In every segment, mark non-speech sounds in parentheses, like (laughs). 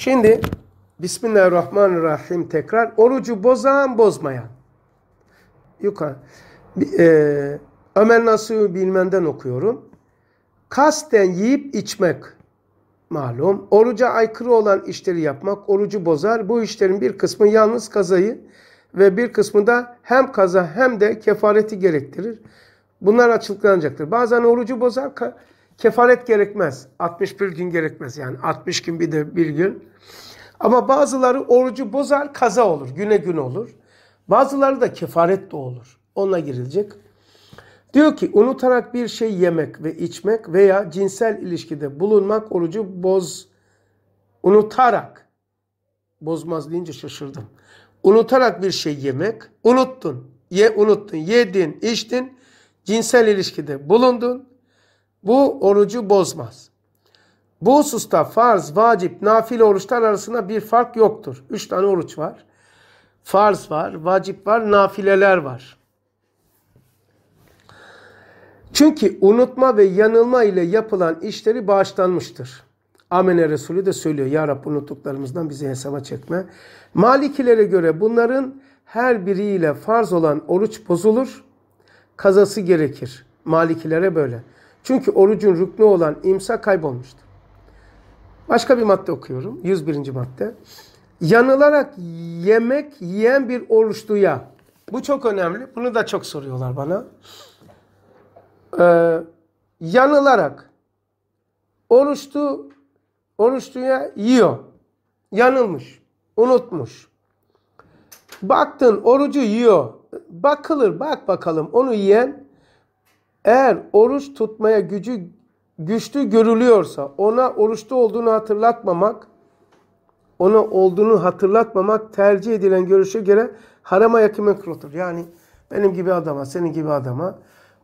Şimdi Bismillahirrahmanirrahim tekrar orucu bozan bozmayan. Yukarı. E, Ömer Nasuh'u bilmenden okuyorum. Kasten yiyip içmek malum. Oruca aykırı olan işleri yapmak orucu bozar. Bu işlerin bir kısmı yalnız kazayı ve bir kısmı da hem kaza hem de kefareti gerektirir. Bunlar açıklanacaktır. Bazen orucu bozar, Kefaret gerekmez. 61 gün gerekmez. Yani 60 gün bir de bir gün. Ama bazıları orucu bozar kaza olur. Güne gün olur. Bazıları da kefaret de olur. Onunla girilecek. Diyor ki unutarak bir şey yemek ve içmek veya cinsel ilişkide bulunmak orucu boz unutarak bozmaz deyince şaşırdım. Unutarak bir şey yemek, unuttun, ye unuttun, yedin, içtin, cinsel ilişkide bulundun, bu orucu bozmaz. Bu hususta farz, vacip, nafile oruçlar arasında bir fark yoktur. Üç tane oruç var. Farz var, vacip var, nafileler var. Çünkü unutma ve yanılma ile yapılan işleri bağışlanmıştır. Amene Resulü de söylüyor. Ya Rab unuttuklarımızdan bizi hesaba çekme. Malikilere göre bunların her biriyle farz olan oruç bozulur. Kazası gerekir. Malikilere böyle. Çünkü orucun rüknü olan imsa kaybolmuştu. Başka bir madde okuyorum. 101. madde. Yanılarak yemek yiyen bir oruçluya. Bu çok önemli. Bunu da çok soruyorlar bana. Ee, yanılarak oruçlu oruçluya yiyor. Yanılmış. Unutmuş. Baktın orucu yiyor. Bakılır bak bakalım onu yiyen eğer oruç tutmaya gücü güçlü görülüyorsa ona oruçta olduğunu hatırlatmamak ona olduğunu hatırlatmamak tercih edilen görüşe göre harama yakın mekruhtur. Yani benim gibi adama, senin gibi adama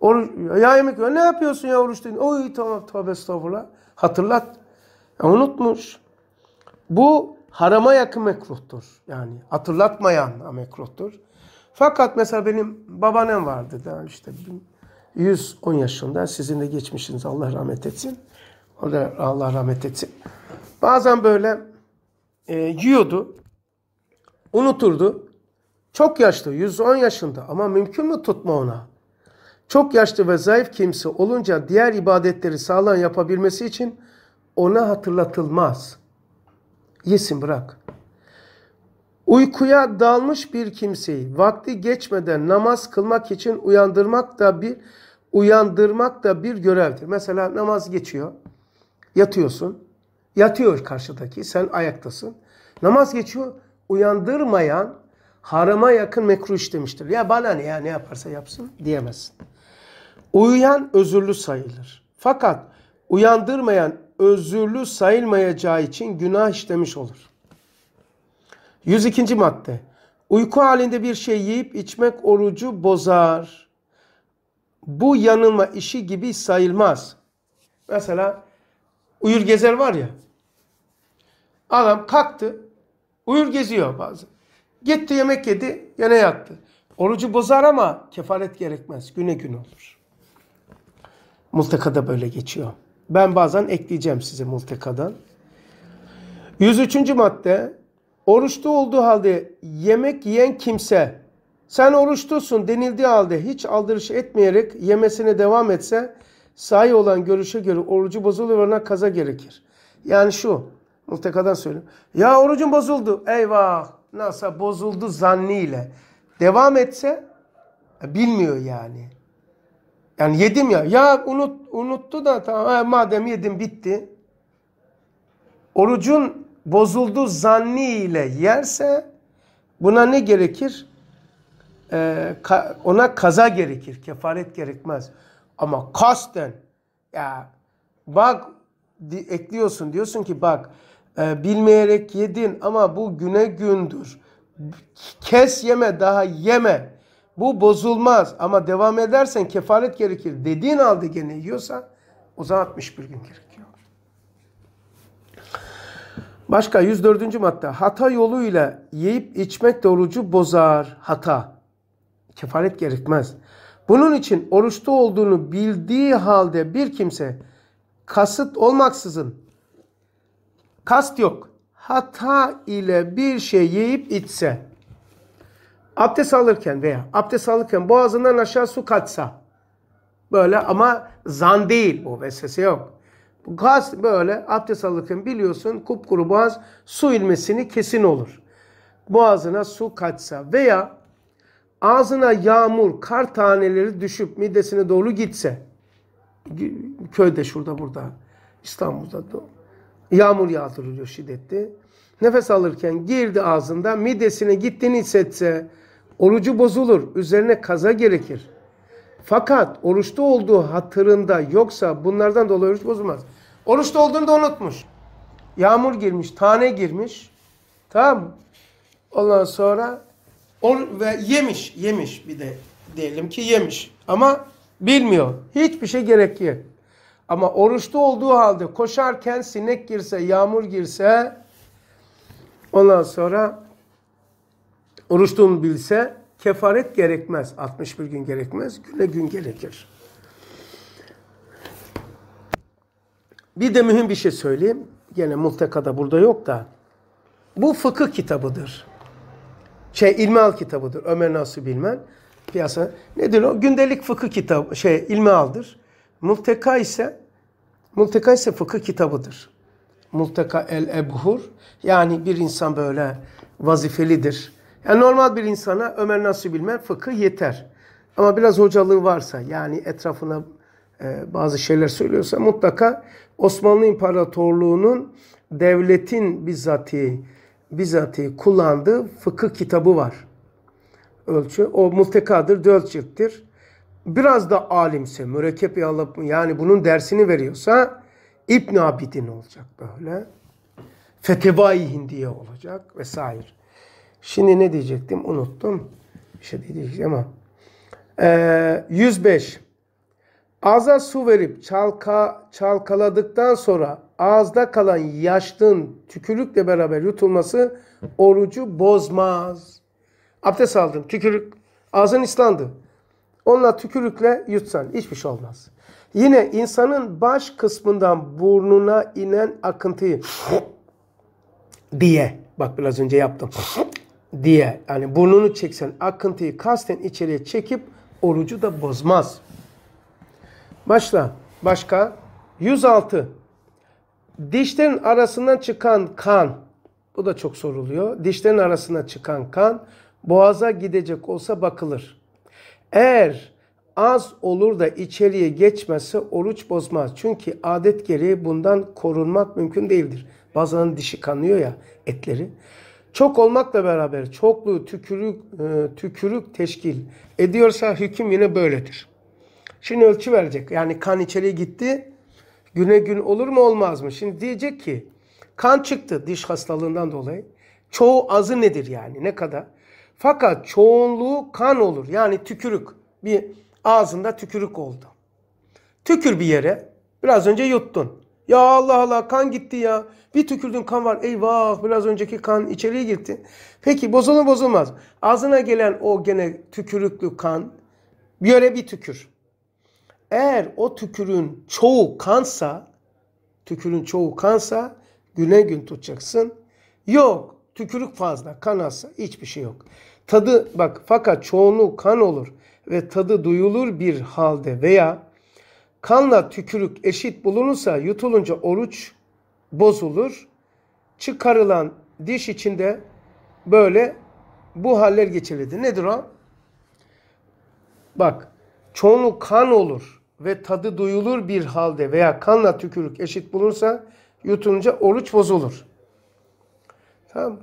oruç, ya yemek ya ne yapıyorsun ya oruç değil. Oy tamam tövbe estağfurullah. Hatırlat. Ya, unutmuş. Bu harama yakın mekruhtur. Yani hatırlatmayan mekruhtur. Fakat mesela benim babaannem vardı. Yani işte 110 yaşında. Sizin de geçmişiniz Allah rahmet etsin. O da Allah rahmet etsin. Bazen böyle e, yiyordu. Unuturdu. Çok yaşlı, 110 yaşında ama mümkün mü tutma ona? Çok yaşlı ve zayıf kimse olunca diğer ibadetleri sağlam yapabilmesi için ona hatırlatılmaz. Yesin bırak. Uykuya dalmış bir kimseyi vakti geçmeden namaz kılmak için uyandırmak da bir uyandırmak da bir görevdir. Mesela namaz geçiyor. Yatıyorsun. Yatıyor karşıdaki. Sen ayaktasın. Namaz geçiyor. Uyandırmayan harama yakın mekruh işlemiştir. Ya bana ne ya ne yaparsa yapsın diyemezsin. Uyuyan özürlü sayılır. Fakat uyandırmayan özürlü sayılmayacağı için günah işlemiş olur. 102. madde. Uyku halinde bir şey yiyip içmek orucu bozar bu yanılma işi gibi sayılmaz. Mesela uyur gezer var ya. Adam kalktı. Uyur geziyor bazen. Gitti yemek yedi. Yine yattı. Orucu bozar ama kefaret gerekmez. Güne gün olur. da böyle geçiyor. Ben bazen ekleyeceğim size multakadan. 103. madde. Oruçta olduğu halde yemek yiyen kimse sen oruçtusun denildiği halde hiç aldırış etmeyerek yemesine devam etse sahi olan görüşe göre orucu bozuluruna kaza gerekir. Yani şu muhtekadan söyleyeyim. Ya orucun bozuldu. Eyvah nasıl bozuldu zanniyle. Devam etse bilmiyor yani. Yani yedim ya. Ya unut, unuttu da tamam madem yedim bitti. Orucun bozuldu zanniyle yerse buna ne gerekir? e, ka, ona kaza gerekir, kefaret gerekmez. Ama kasten ya bak di, ekliyorsun diyorsun ki bak e, bilmeyerek yedin ama bu güne gündür. Kes yeme daha yeme. Bu bozulmaz ama devam edersen kefaret gerekir dediğin halde gene yiyorsa o zaman 61 gün gerekiyor. Başka 104. madde hata yoluyla yiyip içmek de orucu bozar hata kefaret gerekmez. Bunun için oruçta olduğunu bildiği halde bir kimse kasıt olmaksızın kast yok. Hata ile bir şey yiyip içse abdest alırken veya abdest alırken boğazından aşağı su katsa, böyle ama zan değil bu vesvese yok. Bu Gaz böyle abdest alırken biliyorsun kupkuru boğaz su ilmesini kesin olur. Boğazına su katsa veya ağzına yağmur, kar taneleri düşüp midesine dolu gitse, köyde şurada burada, İstanbul'da da yağmur yağdırılıyor şiddetli. Nefes alırken girdi ağzında, midesine gittiğini hissetse, orucu bozulur, üzerine kaza gerekir. Fakat oruçta olduğu hatırında yoksa bunlardan dolayı oruç bozulmaz. Oruçta olduğunu da unutmuş. Yağmur girmiş, tane girmiş. Tamam Ondan sonra On, ve yemiş, yemiş bir de diyelim ki yemiş ama bilmiyor. Hiçbir şey gerek yok. Ama oruçlu olduğu halde koşarken sinek girse, yağmur girse ondan sonra oruçluğunu bilse kefaret gerekmez. 61 gün gerekmez. Güne gün gerekir. Bir de mühim bir şey söyleyeyim. Gene multekada burada yok da. Bu fıkıh kitabıdır şey ilmihal kitabıdır. Ömer Nasuh Bilmen. Piyasa nedir o? Gündelik fıkıh kitabı şey ilmihaldır. Multeka ise Multeka ise fıkıh kitabıdır. Multeka el ebhur yani bir insan böyle vazifelidir. Yani normal bir insana Ömer Nasuh Bilmen fıkıh yeter. Ama biraz hocalığı varsa yani etrafına e, bazı şeyler söylüyorsa mutlaka Osmanlı İmparatorluğu'nun devletin bizzati bizatihi kullandığı fıkıh kitabı var. Ölçü. O multekadır, dölçiktir. Biraz da alimse, mürekkep alıp yani bunun dersini veriyorsa İbn Abidin olacak böyle. Fetevai Hindiye olacak vesaire. Şimdi ne diyecektim? Unuttum. Bir şey diyecektim ama. Ee, 105. Ağza su verip çalka, çalkaladıktan sonra ağızda kalan yaşlığın tükürükle beraber yutulması orucu bozmaz. Abdest aldın, tükürük, ağzın ıslandı. Onunla tükürükle yutsan hiçbir şey olmaz. Yine insanın baş kısmından burnuna inen akıntıyı (laughs) diye, bak biraz önce yaptım, (laughs) diye yani burnunu çeksen akıntıyı kasten içeriye çekip orucu da bozmaz. Başla. Başka? 106. Dişlerin arasından çıkan kan. Bu da çok soruluyor. Dişlerin arasına çıkan kan boğaza gidecek olsa bakılır. Eğer az olur da içeriye geçmezse oruç bozmaz. Çünkü adet gereği bundan korunmak mümkün değildir. Bazen dişi kanıyor ya etleri. Çok olmakla beraber çokluğu tükürük, e, tükürük teşkil ediyorsa hüküm yine böyledir. Şimdi ölçü verecek. Yani kan içeriye gitti. Güne gün olur mu olmaz mı? Şimdi diyecek ki kan çıktı diş hastalığından dolayı. Çoğu azı nedir yani ne kadar? Fakat çoğunluğu kan olur. Yani tükürük. Bir ağzında tükürük oldu. Tükür bir yere. Biraz önce yuttun. Ya Allah Allah kan gitti ya. Bir tükürdün kan var. Eyvah biraz önceki kan içeriye gitti. Peki bozulur bozulmaz. Ağzına gelen o gene tükürüklü kan bir yere bir tükür. Eğer o tükürün çoğu kansa, tükürün çoğu kansa güne gün tutacaksın. Yok, tükürük fazla, kan azsa hiçbir şey yok. Tadı bak fakat çoğunluğu kan olur ve tadı duyulur bir halde veya kanla tükürük eşit bulunursa yutulunca oruç bozulur. Çıkarılan diş içinde böyle bu haller geçirildi. Nedir o? Bak çoğunluk kan olur ve tadı duyulur bir halde veya kanla tükürük eşit bulunsa yutunca oruç bozulur. Tamam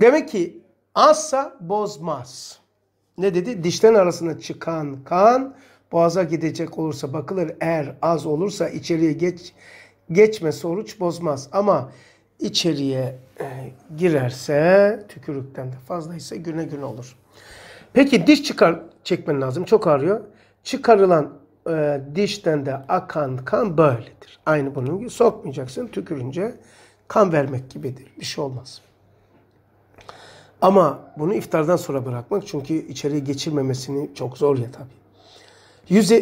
Demek ki azsa bozmaz. Ne dedi? Dişten arasına çıkan kan boğaza gidecek olursa bakılır. Eğer az olursa içeriye geç geçmesi oruç bozmaz. Ama içeriye e, girerse tükürükten de fazlaysa güne güne olur. Peki diş çıkar çekmen lazım. Çok ağrıyor. Çıkarılan e, dişten de akan kan böyledir. Aynı bunun gibi sokmayacaksın. Tükürünce kan vermek gibidir. Bir şey olmaz. Ama bunu iftardan sonra bırakmak çünkü içeriye geçirmemesini çok zor ya tabii.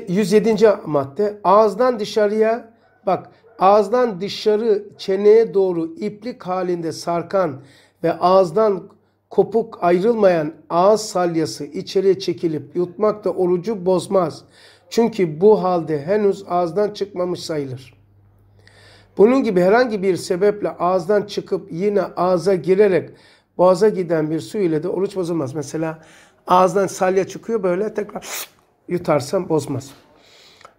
107. madde ağızdan dışarıya bak ağızdan dışarı çeneye doğru iplik halinde sarkan ve ağızdan kopuk ayrılmayan ağız salyası içeriye çekilip yutmak da orucu bozmaz. Çünkü bu halde henüz ağızdan çıkmamış sayılır. Bunun gibi herhangi bir sebeple ağızdan çıkıp yine ağza girerek boğaza giden bir su ile de oruç bozulmaz. Mesela ağızdan salya çıkıyor böyle tekrar yutarsam bozmaz.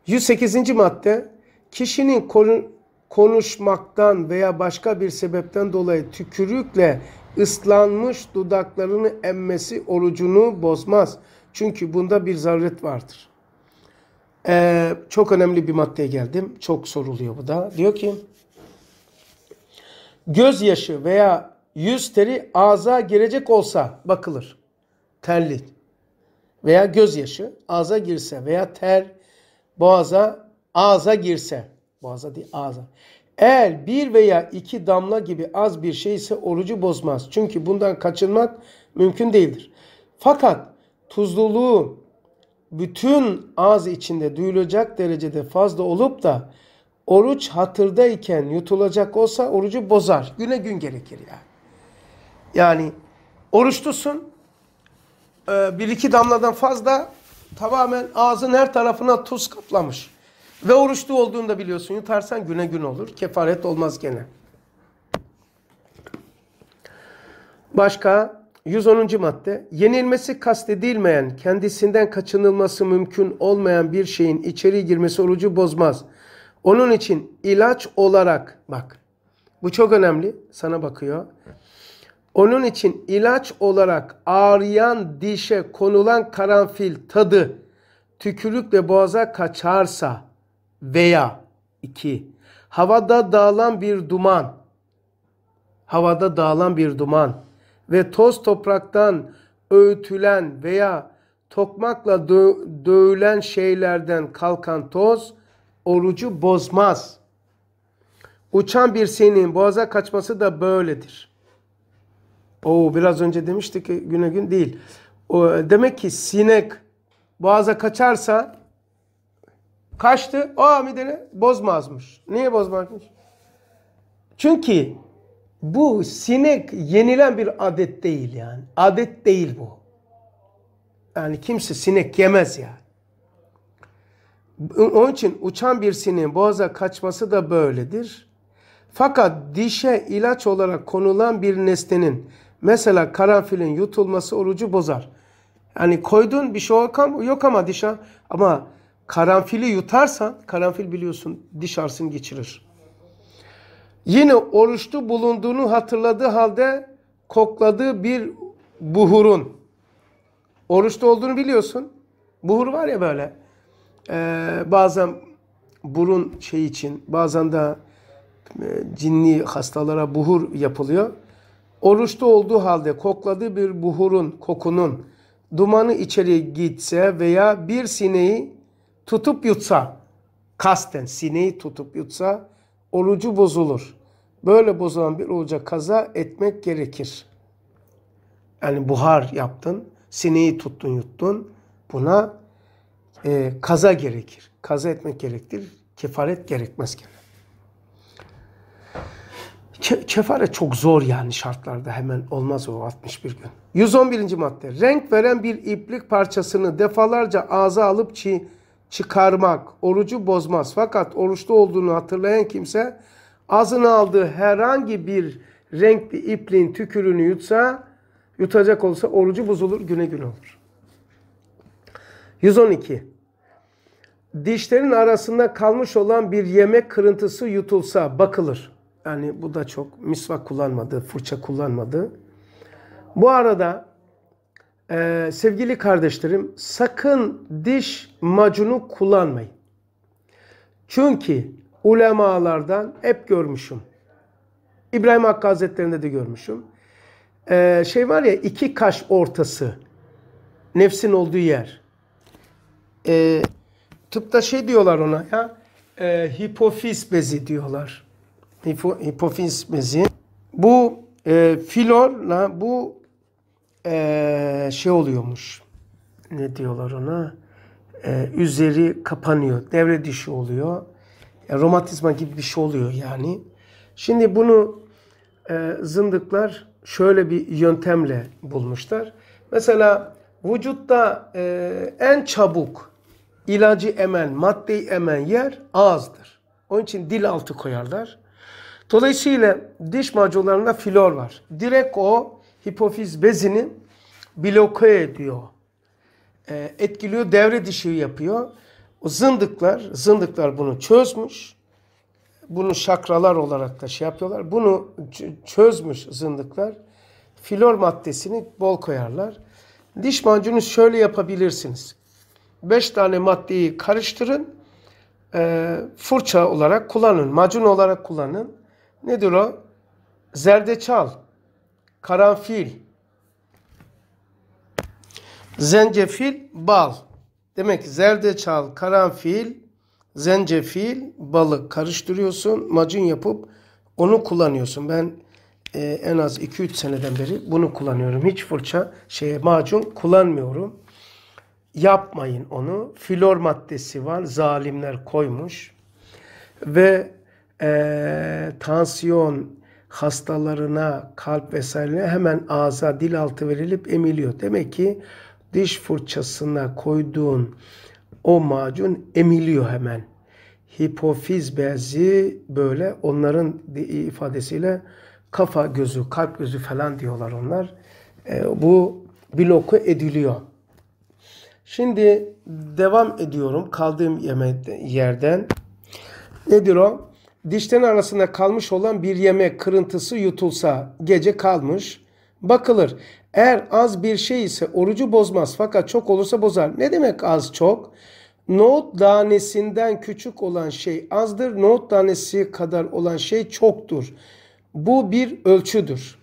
108. madde kişinin konuşmaktan veya başka bir sebepten dolayı tükürükle ıslanmış dudaklarını emmesi orucunu bozmaz. Çünkü bunda bir zaruret vardır. Ee, çok önemli bir maddeye geldim. Çok soruluyor bu da. Diyor ki gözyaşı veya yüz teri ağza girecek olsa bakılır. Terlik veya gözyaşı ağza girse veya ter boğaza ağza girse boğaza değil ağza eğer bir veya iki damla gibi az bir şey ise orucu bozmaz. Çünkü bundan kaçınmak mümkün değildir. Fakat tuzluluğu bütün ağız içinde duyulacak derecede fazla olup da oruç hatırdayken yutulacak olsa orucu bozar. Güne gün gerekir yani. Yani oruçlusun ee, bir iki damladan fazla tamamen ağzın her tarafına tuz kaplamış. Ve oruçlu olduğunda biliyorsun. Yutarsan güne gün olur. Kefaret olmaz gene. Başka 110. madde. Yenilmesi kastedilmeyen, kendisinden kaçınılması mümkün olmayan bir şeyin içeri girmesi orucu bozmaz. Onun için ilaç olarak bak. Bu çok önemli. Sana bakıyor. Onun için ilaç olarak ağrıyan dişe konulan karanfil tadı tükürükle boğaza kaçarsa veya 2. Havada dağılan bir duman. Havada dağılan bir duman ve toz topraktan öğütülen veya tokmakla dö dövülen şeylerden kalkan toz orucu bozmaz. Uçan bir sineğin boğaza kaçması da böyledir. o biraz önce demiştik ki güne gün değil. O, demek ki sinek boğaza kaçarsa Kaçtı. O amidene bozmazmış. Niye bozmazmış? Çünkü bu sinek yenilen bir adet değil yani. Adet değil bu. Yani kimse sinek yemez yani. Onun için uçan bir sineğin boğaza kaçması da böyledir. Fakat dişe ilaç olarak konulan bir nesnenin mesela karanfilin yutulması orucu bozar. Yani koydun bir şey yok ama, yok ama dişe ama karanfili yutarsan karanfil biliyorsun diş ağrısını geçirir. Yine oruçlu bulunduğunu hatırladığı halde kokladığı bir buhurun oruçta olduğunu biliyorsun. Buhur var ya böyle ee, bazen burun şey için bazen de e, cinli hastalara buhur yapılıyor. Oruçta olduğu halde kokladığı bir buhurun kokunun dumanı içeri gitse veya bir sineği tutup yutsa, kasten sineği tutup yutsa orucu bozulur. Böyle bozulan bir oruca kaza etmek gerekir. Yani buhar yaptın, sineği tuttun yuttun. Buna e, kaza gerekir. Kaza etmek gerektir. Kefaret gerekmez gene. Ke kefaret çok zor yani şartlarda hemen olmaz o 61 gün. 111. madde. Renk veren bir iplik parçasını defalarca ağza alıp çi çıkarmak orucu bozmaz. Fakat oruçlu olduğunu hatırlayan kimse ağzına aldığı herhangi bir renkli ipliğin tükürünü yutsa, yutacak olsa orucu bozulur, güne gün olur. 112. Dişlerin arasında kalmış olan bir yemek kırıntısı yutulsa bakılır. Yani bu da çok misvak kullanmadı, fırça kullanmadı. Bu arada ee, sevgili kardeşlerim sakın diş macunu kullanmayın. Çünkü ulemalardan hep görmüşüm. İbrahim Hakkı Hazretleri'nde de görmüşüm. Ee, şey var ya iki kaş ortası. Nefsin olduğu yer. Ee, tıpta şey diyorlar ona ya. E, hipofiz bezi diyorlar. Hipo, hipofiz bezi. Bu e, filorla bu şey oluyormuş. Ne diyorlar ona? üzeri kapanıyor. Devre dişi oluyor. romatizma gibi bir şey oluyor yani. Şimdi bunu e, zındıklar şöyle bir yöntemle bulmuşlar. Mesela vücutta en çabuk ilacı emen, maddeyi emen yer ağızdır. Onun için dil altı koyarlar. Dolayısıyla diş macunlarında flor var. Direkt o hipofiz bezini bloke ediyor. E, etkiliyor, devre dışı yapıyor. O zındıklar, zındıklar bunu çözmüş. Bunu şakralar olarak da şey yapıyorlar. Bunu çözmüş zındıklar. Flor maddesini bol koyarlar. Diş macunu şöyle yapabilirsiniz. Beş tane maddeyi karıştırın. E, fırça olarak kullanın. Macun olarak kullanın. Nedir o? Zerdeçal karanfil, zencefil, bal. Demek ki zerdeçal, karanfil, zencefil, balı karıştırıyorsun. Macun yapıp onu kullanıyorsun. Ben e, en az 2-3 seneden beri bunu kullanıyorum. Hiç fırça, şey, macun kullanmıyorum. Yapmayın onu. Flor maddesi var. Zalimler koymuş. Ve e, tansiyon, hastalarına, kalp vesaire hemen ağza dil altı verilip emiliyor. Demek ki diş fırçasına koyduğun o macun emiliyor hemen. Hipofiz bezi böyle onların ifadesiyle kafa gözü, kalp gözü falan diyorlar onlar. E, bu bloku ediliyor. Şimdi devam ediyorum kaldığım yerden. Nedir o? Dişten arasında kalmış olan bir yemek kırıntısı yutulsa gece kalmış bakılır. Eğer az bir şey ise orucu bozmaz fakat çok olursa bozar. Ne demek az çok? Nohut tanesinden küçük olan şey azdır, nohut tanesi kadar olan şey çoktur. Bu bir ölçüdür.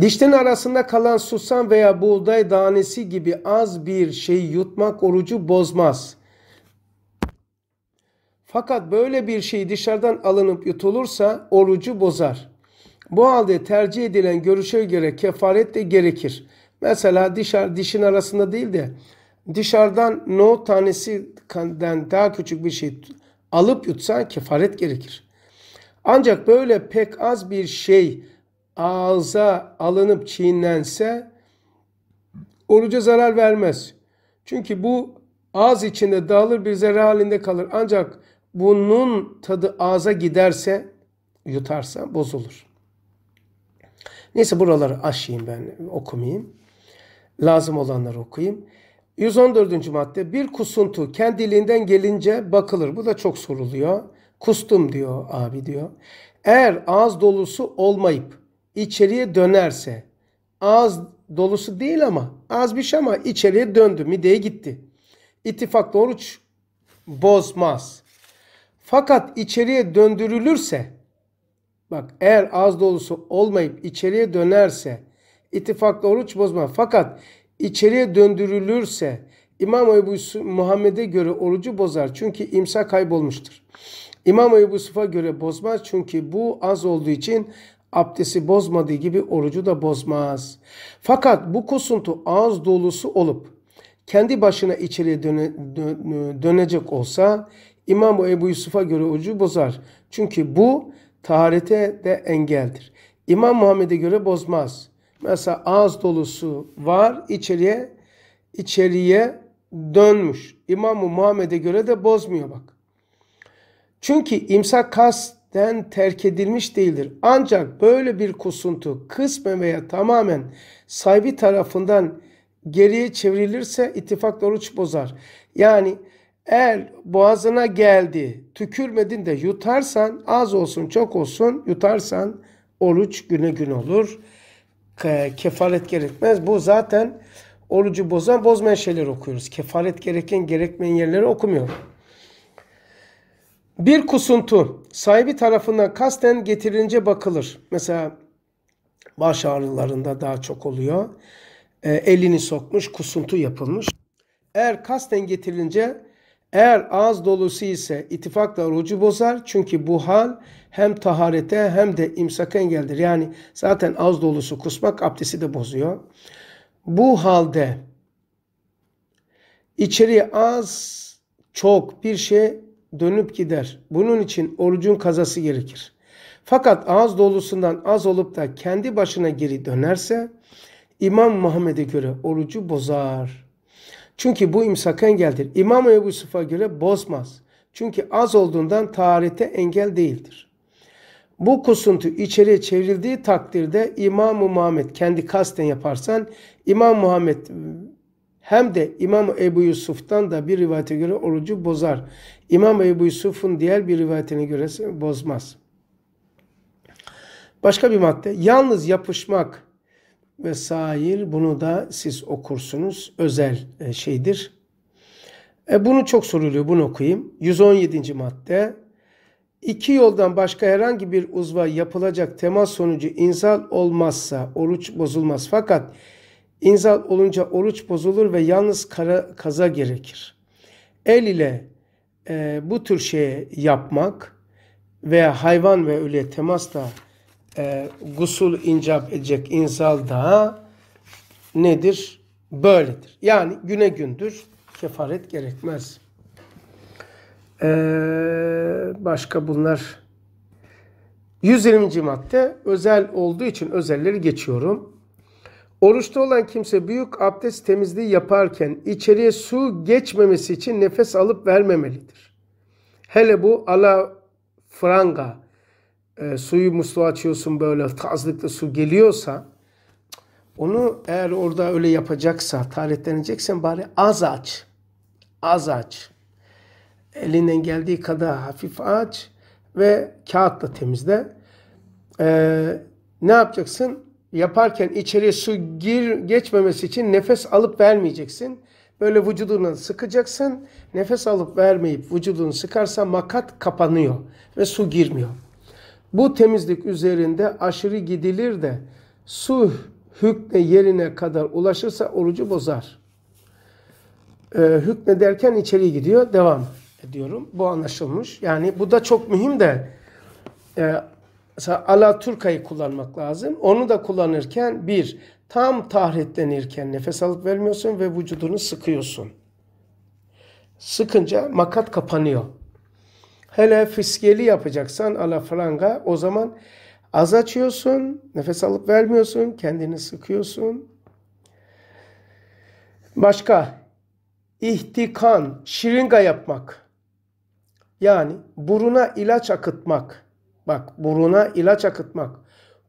Dişlerin arasında kalan susam veya buğday tanesi gibi az bir şey yutmak orucu bozmaz.'' Fakat böyle bir şey dışarıdan alınıp yutulursa orucu bozar. Bu halde tercih edilen görüşe göre kefaret de gerekir. Mesela dışar dişin arasında değil de dışarıdan nohut tanesinden daha küçük bir şey alıp yutsa kefaret gerekir. Ancak böyle pek az bir şey ağza alınıp çiğnense oruca zarar vermez. Çünkü bu ağız içinde dağılır bir zerre halinde kalır. Ancak bunun tadı ağza giderse yutarsa bozulur. Neyse buraları aşayım ben okumayayım. Lazım olanları okuyayım. 114. madde bir kusuntu kendiliğinden gelince bakılır. Bu da çok soruluyor. Kustum diyor abi diyor. Eğer ağız dolusu olmayıp içeriye dönerse ağız dolusu değil ama ağız bir şey ama içeriye döndü mideye gitti. İttifaklı oruç bozmaz. Fakat içeriye döndürülürse bak eğer az dolusu olmayıp içeriye dönerse ittifakla oruç bozma. Fakat içeriye döndürülürse İmam Ebu Muhammed'e göre orucu bozar. Çünkü imsa kaybolmuştur. İmam Ebu Yusuf'a göre bozmaz. Çünkü bu az olduğu için abdesti bozmadığı gibi orucu da bozmaz. Fakat bu kusuntu ağız dolusu olup kendi başına içeriye döne, dö, dönecek olsa İmam Ebu Yusuf'a göre orucu bozar. Çünkü bu taharete de engeldir. İmam Muhammed'e göre bozmaz. Mesela ağız dolusu var içeriye içeriye dönmüş. İmam-ı Muhammed'e göre de bozmuyor bak. Çünkü imsak kasten terk edilmiş değildir. Ancak böyle bir kusuntu kısmen veya tamamen sahibi tarafından geriye çevrilirse ittifak oruç bozar. Yani eğer boğazına geldi, tükürmedin de yutarsan, az olsun çok olsun yutarsan oruç güne gün olur. Kefaret gerekmez. Bu zaten orucu bozan bozmayan şeyler okuyoruz. Kefaret gereken gerekmeyen yerleri okumuyor. Bir kusuntu sahibi tarafından kasten getirince bakılır. Mesela baş ağrılarında daha çok oluyor. E, elini sokmuş, kusuntu yapılmış. Eğer kasten getirilince eğer ağız dolusu ise ittifakla orucu bozar. Çünkü bu hal hem taharete hem de imsaka engeldir. Yani zaten ağız dolusu kusmak abdesti de bozuyor. Bu halde içeri az çok bir şey dönüp gider. Bunun için orucun kazası gerekir. Fakat ağız dolusundan az olup da kendi başına geri dönerse İmam Muhammed'e göre orucu bozar. Çünkü bu imsak engeldir. İmam Ebu Sıf'a göre bozmaz. Çünkü az olduğundan taharete engel değildir. Bu kusuntu içeriye çevrildiği takdirde İmam-ı Muhammed kendi kasten yaparsan İmam Muhammed hem de İmam Ebu Yusuf'tan da bir rivayete göre orucu bozar. İmam Ebu Yusuf'un diğer bir rivayetine göre bozmaz. Başka bir madde. Yalnız yapışmak, vesair bunu da siz okursunuz. Özel e, şeydir. E bunu çok soruluyor. Bunu okuyayım. 117. madde. İki yoldan başka herhangi bir uzva yapılacak temas sonucu inzal olmazsa oruç bozulmaz. Fakat inzal olunca oruç bozulur ve yalnız kara, kaza gerekir. El ile e, bu tür şeye yapmak veya hayvan ve öyle temasla e, gusul incap edecek insan da nedir? Böyledir. Yani güne gündür kefaret gerekmez. Ee, başka bunlar 120. madde özel olduğu için özelleri geçiyorum. Oruçta olan kimse büyük abdest temizliği yaparken içeriye su geçmemesi için nefes alıp vermemelidir. Hele bu ala franga e, suyu musluğa açıyorsun böyle tazlıkta su geliyorsa onu eğer orada öyle yapacaksa, taharetleneceksen bari az aç. Az aç. Elinden geldiği kadar hafif aç ve kağıtla temizle. Ee, ne yapacaksın? Yaparken içeriye su gir geçmemesi için nefes alıp vermeyeceksin. Böyle vücudunu sıkacaksın. Nefes alıp vermeyip vücudunu sıkarsa makat kapanıyor ve su girmiyor. Bu temizlik üzerinde aşırı gidilir de su hükme yerine kadar ulaşırsa orucu bozar. Ee, hükme derken içeri gidiyor. Devam ediyorum. Bu anlaşılmış. Yani bu da çok mühim de e, mesela ala turkayı kullanmak lazım. Onu da kullanırken bir, tam tahretlenirken nefes alıp vermiyorsun ve vücudunu sıkıyorsun. Sıkınca makat kapanıyor. Hele fiskeli yapacaksan ala franga, o zaman az açıyorsun, nefes alıp vermiyorsun, kendini sıkıyorsun. Başka ihtikan, şiringa yapmak. Yani buruna ilaç akıtmak. Bak buruna ilaç akıtmak.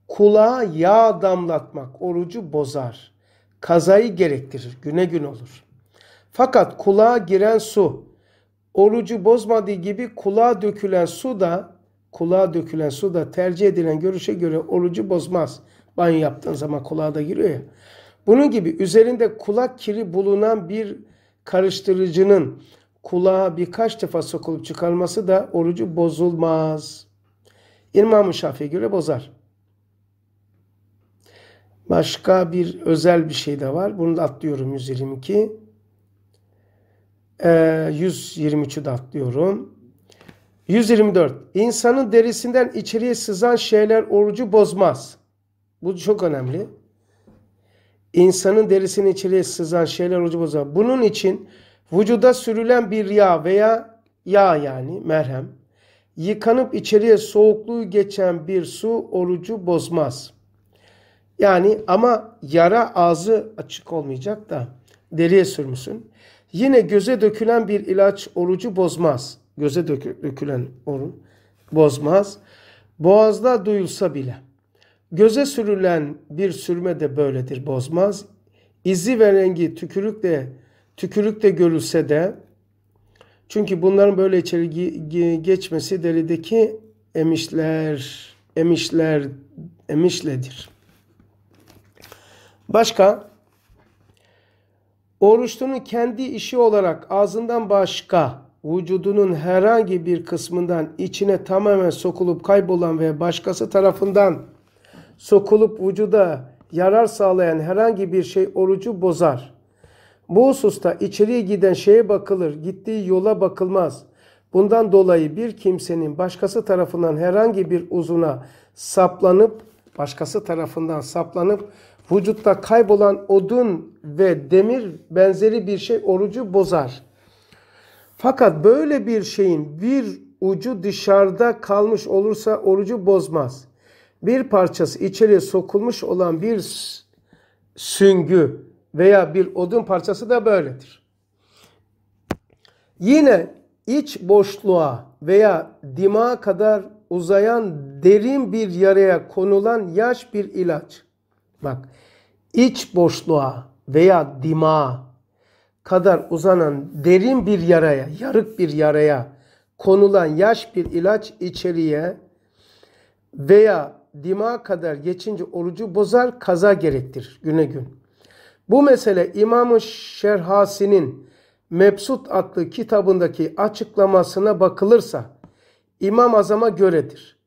Kulağa yağ damlatmak orucu bozar. Kazayı gerektirir. Güne gün olur. Fakat kulağa giren su orucu bozmadığı gibi kulağa dökülen su da kulağa dökülen su da tercih edilen görüşe göre orucu bozmaz. Banyo yaptığın zaman kulağa da giriyor ya. Bunun gibi üzerinde kulak kiri bulunan bir karıştırıcının kulağa birkaç defa sokulup çıkarması da orucu bozulmaz. İmam-ı Şafi'ye göre bozar. Başka bir özel bir şey de var. Bunu da atlıyorum 122. E, ee, 123'ü de atlıyorum. 124. İnsanın derisinden içeriye sızan şeyler orucu bozmaz. Bu çok önemli. İnsanın derisinin içeriye sızan şeyler orucu bozar. Bunun için vücuda sürülen bir yağ veya yağ yani merhem yıkanıp içeriye soğukluğu geçen bir su orucu bozmaz. Yani ama yara ağzı açık olmayacak da deriye sürmüşsün. Yine göze dökülen bir ilaç orucu bozmaz. Göze dökülen oruç bozmaz. Boğazda duyulsa bile. Göze sürülen bir sürme de böyledir bozmaz. İzi ve rengi tükürükle tükürükte görülse de çünkü bunların böyle içeri geçmesi derideki emişler, emişler, emişledir. Başka Oruçlunun kendi işi olarak ağzından başka vücudunun herhangi bir kısmından içine tamamen sokulup kaybolan veya başkası tarafından sokulup vücuda yarar sağlayan herhangi bir şey orucu bozar. Bu hususta içeriye giden şeye bakılır, gittiği yola bakılmaz. Bundan dolayı bir kimsenin başkası tarafından herhangi bir uzuna saplanıp, başkası tarafından saplanıp Vücutta kaybolan odun ve demir benzeri bir şey orucu bozar. Fakat böyle bir şeyin bir ucu dışarıda kalmış olursa orucu bozmaz. Bir parçası içeriye sokulmuş olan bir süngü veya bir odun parçası da böyledir. Yine iç boşluğa veya dimağa kadar uzayan derin bir yaraya konulan yaş bir ilaç Bak iç boşluğa veya dimağa kadar uzanan derin bir yaraya, yarık bir yaraya konulan yaş bir ilaç içeriye veya dima kadar geçince orucu bozar, kaza gerektir. güne gün. Bu mesele İmam-ı Şerhasi'nin Mebsut adlı kitabındaki açıklamasına bakılırsa İmam Azam'a göredir.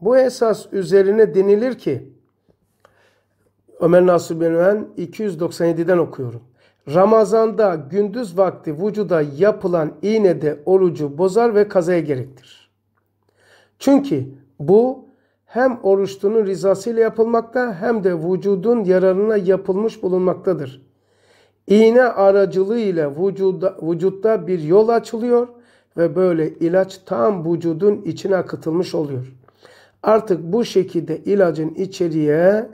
Bu esas üzerine denilir ki Ömer Nasuh Benven 297'den okuyorum. Ramazanda gündüz vakti vücuda yapılan iğne de orucu bozar ve kazaya gerektir. Çünkü bu hem oruçlunun rızasıyla yapılmakta hem de vücudun yararına yapılmış bulunmaktadır. İğne aracılığı ile vücuda, vücutta bir yol açılıyor ve böyle ilaç tam vücudun içine akıtılmış oluyor. Artık bu şekilde ilacın içeriye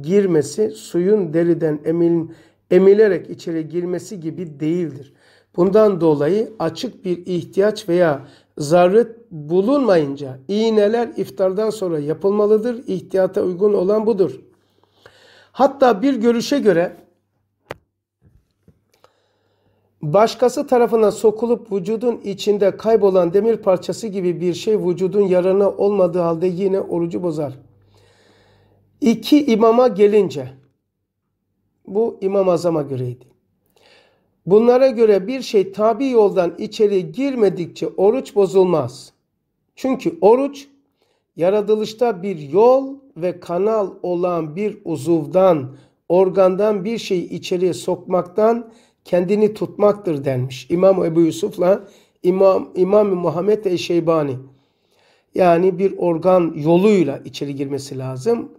girmesi suyun deriden emil, emilerek içeri girmesi gibi değildir. Bundan dolayı açık bir ihtiyaç veya zarret bulunmayınca iğneler iftardan sonra yapılmalıdır. İhtiyata uygun olan budur. Hatta bir görüşe göre başkası tarafına sokulup vücudun içinde kaybolan demir parçası gibi bir şey vücudun yarana olmadığı halde yine orucu bozar.'' İki imama gelince bu imam Azam'a göreydi. Bunlara göre bir şey tabi yoldan içeri girmedikçe oruç bozulmaz. Çünkü oruç yaratılışta bir yol ve kanal olan bir uzuvdan, organdan bir şeyi içeriye sokmaktan kendini tutmaktır denmiş. İmam Ebu Yusuf'la İmam, İmam Muhammed Eşeybani. Yani bir organ yoluyla içeri girmesi lazım.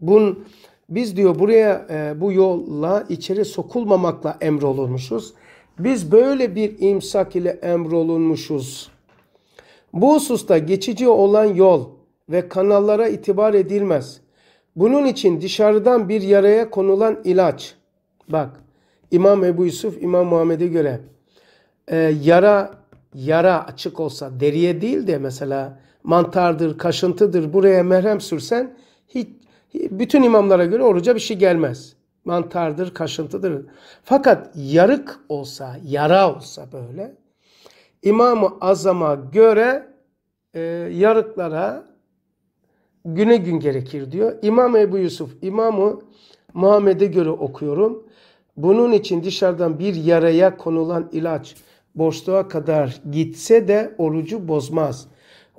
Bun, biz diyor buraya e, bu yolla içeri sokulmamakla emrolunmuşuz. Biz böyle bir imsak ile emrolunmuşuz. Bu hususta geçici olan yol ve kanallara itibar edilmez. Bunun için dışarıdan bir yaraya konulan ilaç. Bak İmam Ebu Yusuf İmam Muhammed'e göre e, yara yara açık olsa deriye değil de mesela mantardır, kaşıntıdır buraya merhem sürsen hiç bütün imamlara göre oruca bir şey gelmez. Mantardır, kaşıntıdır. Fakat yarık olsa, yara olsa böyle İmam-ı Azam'a göre e, yarıklara güne gün gerekir diyor. İmam Ebu Yusuf, İmam-ı Muhammed'e göre okuyorum. Bunun için dışarıdan bir yaraya konulan ilaç boşluğa kadar gitse de orucu bozmaz.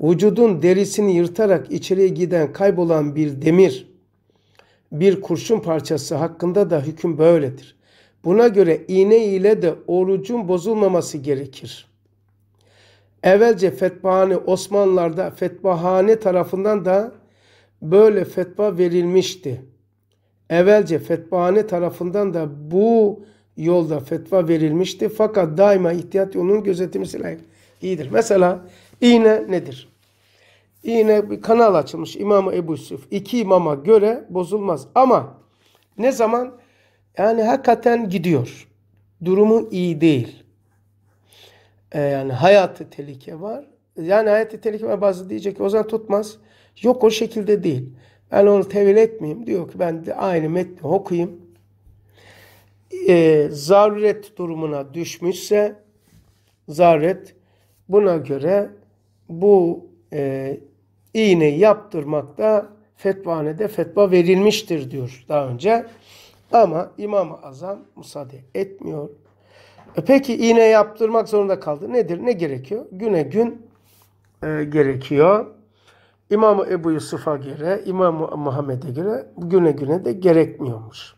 Vücudun derisini yırtarak içeriye giden kaybolan bir demir bir kurşun parçası hakkında da hüküm böyledir. Buna göre iğne ile de orucun bozulmaması gerekir. Evvelce fetvahane Osmanlılarda fetvahane tarafından da böyle fetva verilmişti. Evvelce fetvahane tarafından da bu yolda fetva verilmişti. Fakat daima ihtiyat yolunun gözetilmesi iyidir. Mesela iğne nedir? yine bir kanal açılmış İmam Ebu Yusuf. İki imama göre bozulmaz. Ama ne zaman yani hakikaten gidiyor. Durumu iyi değil. Ee, yani hayatı tehlike var. Yani hayatı tehlike var bazı diyecek ki o zaman tutmaz. Yok o şekilde değil. Ben onu tevil etmeyeyim. Diyor ki ben de aynı metni okuyayım. Ee, zaruret durumuna düşmüşse zaruret buna göre bu e, iğne yaptırmakta fetvanede fetva verilmiştir diyor daha önce. Ama İmam-ı Azam müsaade etmiyor. E peki iğne yaptırmak zorunda kaldı. Nedir? Ne gerekiyor? Güne gün e, gerekiyor. İmam Ebu Yusuf'a göre, İmam Muhammed'e göre güne güne de gerekmiyormuş.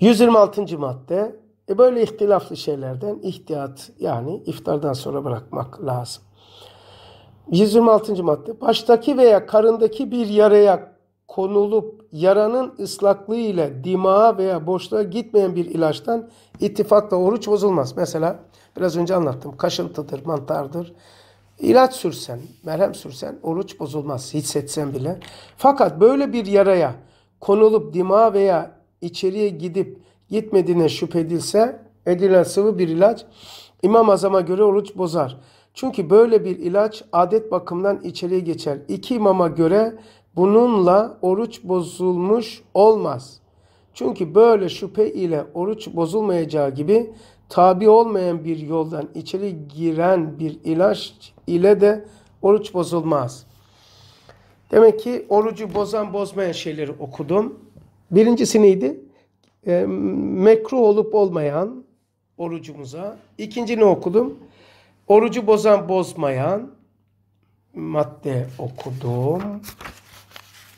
126. madde. E böyle ihtilaflı şeylerden ihtiyat yani iftardan sonra bırakmak lazım. 126. madde. Baştaki veya karındaki bir yaraya konulup yaranın ıslaklığı ile dimağa veya boşluğa gitmeyen bir ilaçtan ittifakla oruç bozulmaz. Mesela biraz önce anlattım. Kaşıntıdır, mantardır. İlaç sürsen, merhem sürsen oruç bozulmaz hissetsen bile. Fakat böyle bir yaraya konulup dimağa veya içeriye gidip gitmediğine şüphe edilse edilen sıvı bir ilaç İmam Azam'a göre oruç bozar. Çünkü böyle bir ilaç adet bakımından içeriye geçer. İki imama göre bununla oruç bozulmuş olmaz. Çünkü böyle şüphe ile oruç bozulmayacağı gibi tabi olmayan bir yoldan içeri giren bir ilaç ile de oruç bozulmaz. Demek ki orucu bozan bozmayan şeyleri okudum. Birincisi neydi? E, mekruh olup olmayan orucumuza. İkinci ne okudum? Orucu bozan bozmayan madde okudum.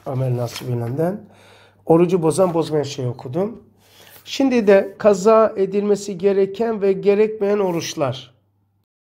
Amel nasibinenden. Orucu bozan bozmayan şey okudum. Şimdi de kaza edilmesi gereken ve gerekmeyen oruçlar.